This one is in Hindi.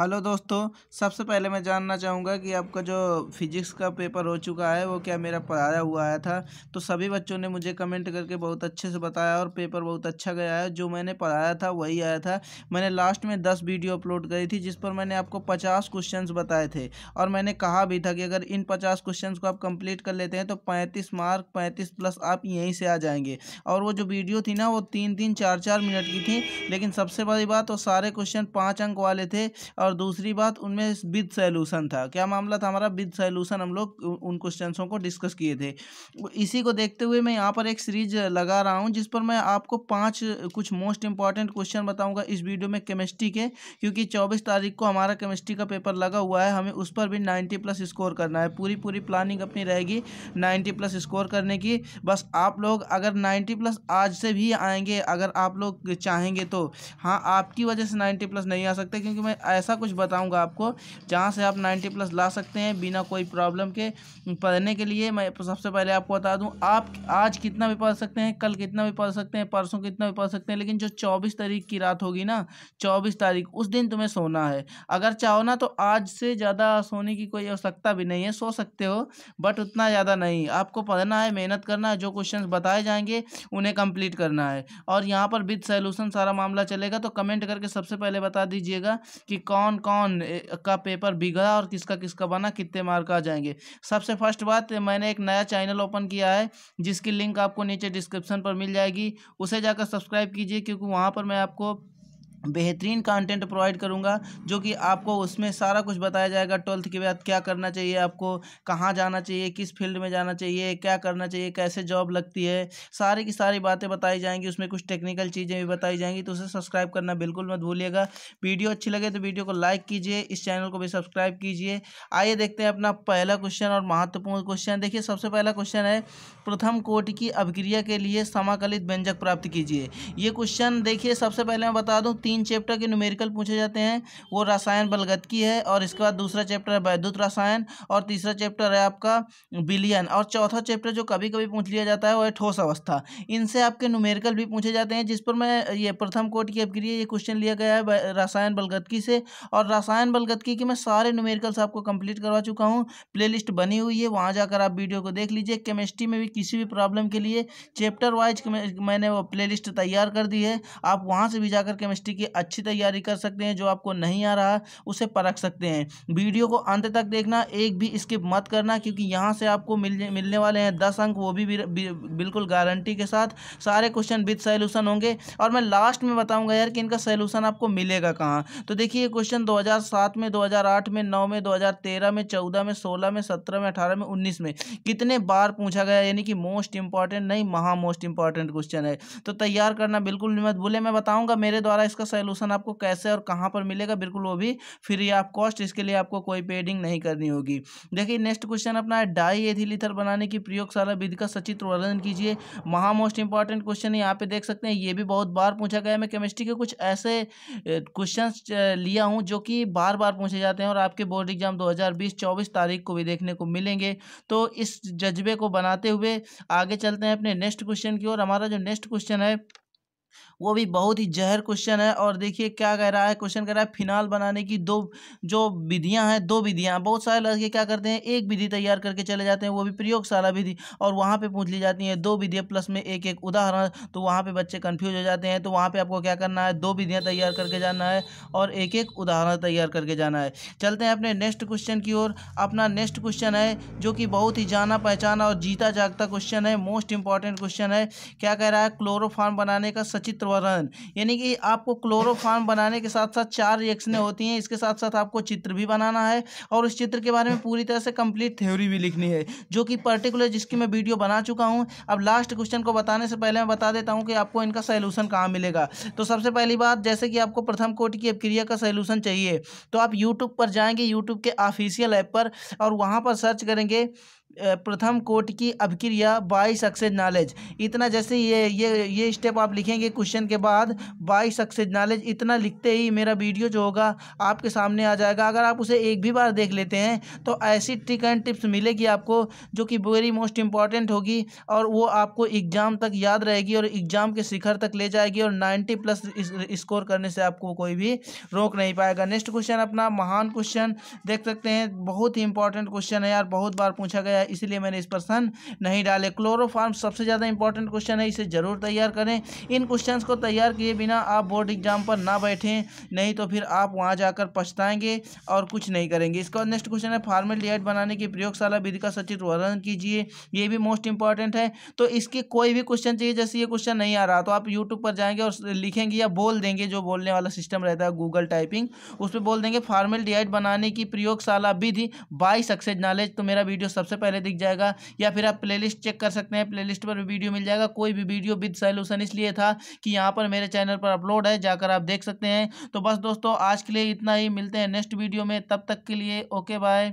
हेलो दोस्तों सबसे पहले मैं जानना चाहूँगा कि आपका जो फिजिक्स का पेपर हो चुका है वो क्या मेरा पढ़ाया हुआ आया था तो सभी बच्चों ने मुझे कमेंट करके बहुत अच्छे से बताया और पेपर बहुत अच्छा गया है जो मैंने पढ़ाया था वही आया था मैंने लास्ट में दस वीडियो अपलोड करी थी जिस पर मैंने आपको पचास क्वेश्चन बताए थे और मैंने कहा भी था कि अगर इन पचास क्वेश्चन को आप कम्प्लीट कर लेते हैं तो पैंतीस मार्क पैंतीस प्लस आप यहीं से आ जाएंगे और वो जो वीडियो थी ना वो तीन तीन चार चार मिनट की थी लेकिन सबसे बड़ी बात वो सारे क्वेश्चन पाँच अंक वाले थे और और दूसरी बात उनमें विद सैल्यूशन था क्या मामला था हमारा विद सैल्यूशन हम लोग उन क्वेश्चनों को डिस्कस किए थे इसी को देखते हुए मैं यहाँ पर एक सीरीज लगा रहा हूँ जिस पर मैं आपको पाँच कुछ मोस्ट इंपॉर्टेंट क्वेश्चन बताऊँगा इस वीडियो में केमिस्ट्री के क्योंकि चौबीस तारीख को हमारा केमिस्ट्री का पेपर लगा हुआ है हमें उस पर भी नाइन्टी प्लस स्कोर करना है पूरी पूरी प्लानिंग अपनी रहेगी नाइन्टी प्लस स्कोर करने की बस आप लोग अगर नाइन्टी प्लस आज से भी आएंगे अगर आप लोग चाहेंगे तो हाँ आपकी वजह से नाइन्टी प्लस नहीं आ सकते क्योंकि मैं ऐसा कुछ बताऊंगा आपको जहाँ से आप नाइन्टी प्लस ला सकते हैं बिना कोई प्रॉब्लम के पढ़ने के लिए मैं सबसे पहले आपको बता दूँ आप आज कितना भी पढ़ सकते हैं कल कितना भी पढ़ सकते हैं परसों कितना भी पढ़ सकते हैं लेकिन जो चौबीस तारीख की रात होगी ना चौबीस तारीख उस दिन तुम्हें सोना है अगर चाहो ना तो आज से ज़्यादा सोने की कोई आवश्यकता भी नहीं है सो सकते हो बट उतना ज़्यादा नहीं आपको पढ़ना है मेहनत करना है जो क्वेश्चन बताए जाएंगे उन्हें कंप्लीट करना है और यहाँ पर विद सोल्यूशन सारा मामला चलेगा तो कमेंट करके सबसे पहले बता दीजिएगा कि कौन कौन कौन का पेपर बिगड़ा और किसका किसका बना कितने मार्क आ जाएंगे सबसे फर्स्ट बात मैंने एक नया चैनल ओपन किया है जिसकी लिंक आपको नीचे डिस्क्रिप्शन पर मिल जाएगी उसे जाकर सब्सक्राइब कीजिए क्योंकि वहाँ पर मैं आपको बेहतरीन कंटेंट प्रोवाइड करूंगा जो कि आपको उसमें सारा कुछ बताया जाएगा ट्वेल्थ के बाद क्या करना चाहिए आपको कहाँ जाना चाहिए किस फील्ड में जाना चाहिए क्या करना चाहिए कैसे जॉब लगती है सारी की सारी बातें बताई जाएंगी उसमें कुछ टेक्निकल चीज़ें भी बताई जाएंगी तो उसे सब्सक्राइब करना बिल्कुल मत भूलिएगा वीडियो अच्छी लगे तो वीडियो को लाइक कीजिए इस चैनल को भी सब्सक्राइब कीजिए आइए देखते हैं अपना पहला क्वेश्चन और महत्वपूर्ण क्वेश्चन देखिए सबसे पहला क्वेश्चन है प्रथम कोट की अभिक्रिया के लिए समाकलित व्यंजक प्राप्त कीजिए ये क्वेश्चन देखिए सबसे पहले मैं बता दूँ तीन चैप्टर के न्यूमेरिकल पूछे जाते हैं वो रसायन बलगत की है और इसके बाद दूसरा चैप्टर है वैद्युत रसायन और तीसरा चैप्टर है आपका बिलियन और चौथा चैप्टर जो कभी कभी पूछ लिया जाता है वो है ठोस अवस्था इनसे आपके न्यूमेरिकल भी पूछे जाते हैं जिस पर मैं ये प्रथम कोट की आपके ये क्वेश्चन लिया गया है रसायन बलगतकी से और रसायन बलगतकी के मैं सारे न्यूमेरिकल्स आपको कंप्लीट करवा चुका हूँ प्ले बनी हुई है वहाँ जाकर आप वीडियो को देख लीजिए केमिस्ट्री में भी किसी भी प्रॉब्लम के लिए चैप्टर वाइज मैंने वो प्ले तैयार कर दी है आप वहाँ से भी जाकर केमिस्ट्री कि अच्छी तैयारी कर सकते हैं जो आपको नहीं आ रहा उसे परख सकते हैं वीडियो को अंत तक देखना एक भी स्किप मत करना क्योंकि यहाँ से आपको मिलने मिलने वाले हैं दस अंक वो भी बिल्कुल गारंटी के साथ सारे क्वेश्चन विद सैल्यूशन होंगे और मैं लास्ट में बताऊँगा यार कि इनका सैल्यूशन आपको मिलेगा कहाँ तो देखिए क्वेश्चन दो में दो में नौ में दो में चौदह में सोलह में सत्रह में अठारह में उन्नीस में कितने बार पूछा गया यानी कि मोस्ट इंपॉर्टेंट नहीं महा मोस्ट इंपॉर्टेंट क्वेश्चन है तो तैयार करना बिल्कुल मत भूले मैं बताऊंगा मेरे द्वारा इसका सोल्यूशन आपको कैसे और कहाँ पर मिलेगा बिल्कुल वो भी फ्री ऑफ कॉस्ट इसके लिए आपको कोई पेडिंग नहीं करनी होगी देखिए नेक्स्ट क्वेश्चन अपना डाई एथिलीथर बनाने की प्रयोगशाला विधि का सचित्र वर्णन कीजिए महा मोस्ट इंपॉर्टेंट क्वेश्चन यहाँ पे देख सकते हैं ये भी बहुत बार पूछा गया मैं केमिस्ट्री के कुछ ऐसे क्वेश्चन लिया हूँ जो कि बार बार पूछे जाते हैं और आपके बोर्ड एग्जाम 2020-24 तारीख को भी देखने को मिलेंगे तो इस जज्बे को बनाते हुए आगे चलते हैं अपने नेक्स्ट क्वेश्चन की ओर हमारा जो नेक्स्ट क्वेश्चन है वो भी बहुत ही जहर क्वेश्चन है और देखिए क्या कह रहा है क्वेश्चन कह रहा है फिनाल बनाने की दो जो विधियां हैं दो विधियां बहुत सारे लड़के क्या करते हैं एक विधि तैयार करके चले जाते हैं वो भी प्रयोगशाला विधि और वहां पे पूछ ली जाती है दो विधियाँ प्लस में एक एक उदाहरण तो वहाँ पर बच्चे कन्फ्यूज हो जाते हैं तो वहाँ पर आपको क्या करना है दो विधियाँ तैयार करके जाना है और एक एक उदाहरण तैयार करके जाना है चलते हैं अपने नेक्स्ट क्वेश्चन की ओर अपना नेक्स्ट क्वेश्चन है जो कि बहुत ही जाना पहचाना और जीता जागता क्वेश्चन है मोस्ट इंपॉर्टेंट क्वेश्चन है क्या कह रहा है क्लोरोफार्म बनाने का वर्णन यानी कि आपको क्लोरोफार्म बनाने के साथ साथ चार रिएक्शनें होती हैं इसके साथ साथ आपको चित्र भी बनाना है और उस चित्र के बारे में पूरी तरह से कंप्लीट थ्योरी भी लिखनी है जो कि पर्टिकुलर जिसकी मैं वीडियो बना चुका हूँ अब लास्ट क्वेश्चन को बताने से पहले मैं बता देता हूँ कि आपको इनका सैल्यूशन कहाँ मिलेगा तो सबसे पहली बात जैसे कि आपको प्रथम कोट की अपक्रिया का सैल्यूशन चाहिए तो आप यूट्यूब पर जाएंगे यूट्यूब के ऑफिशियल ऐप पर और वहाँ पर सर्च करेंगे प्रथम कोट की अभिक्रिया बाई सक्सेज नॉलेज इतना जैसे ये ये ये स्टेप आप लिखेंगे क्वेश्चन के बाद बाई सक्सेज नॉलेज इतना लिखते ही मेरा वीडियो जो होगा आपके सामने आ जाएगा अगर आप उसे एक भी बार देख लेते हैं तो ऐसी ट्रिक एंड टिप्स मिलेगी आपको जो कि वेरी मोस्ट इंपॉर्टेंट होगी और वो आपको एग्ज़ाम तक याद रहेगी और एग्ज़ाम के शिखर तक ले जाएगी और नाइन्टी प्लस स्कोर करने से आपको कोई भी रोक नहीं पाएगा नेक्स्ट क्वेश्चन अपना महान क्वेश्चन देख सकते हैं बहुत ही इंपॉर्टेंट क्वेश्चन है यार बहुत बार पूछा गया है इसलिए मैंने इस पर सन नहीं डाले क्लोरोफार्म सबसे ज़्यादा इंपॉर्टेंट क्वेश्चन है इसे ज़रूर तैयार करें इन क्वेश्चन को तैयार किए बिना आप बोर्ड एग्जाम पर ना बैठें नहीं तो फिर आप वहाँ जाकर पछताएंगे और कुछ नहीं करेंगे इसका नेक्स्ट क्वेश्चन है फार्मेलियाइट बनाने की प्रयोगशाला विधि का सचित वर्णन कीजिए ये भी मोस्ट इंपॉर्टेंट है तो इसके कोई भी क्वेश्चन चाहिए जैसे ये क्वेश्चन नहीं आ रहा तो आप यूट्यूब पर जाएंगे और लिखेंगे या बोल देंगे जो बोलने वाला सिस्टम रहता है गूगल टाइपिंग उस पर बोल देंगे फार्मेलियाइट बनाने की प्रयोगशाला विधि बाई सक्सेज नॉलेज तो मेरा वीडियो सबसे पहले पहले दिख जाएगा या फिर आप प्लेलिस्ट चेक कर सकते हैं प्लेलिस्ट पर भी वीडियो मिल जाएगा कोई भी वीडियो विद सोल्यूशन इसलिए था कि यहाँ पर मेरे चैनल पर अपलोड है जाकर आप देख सकते हैं तो बस दोस्तों आज के लिए इतना ही मिलते हैं नेक्स्ट वीडियो में तब तक के लिए ओके बाय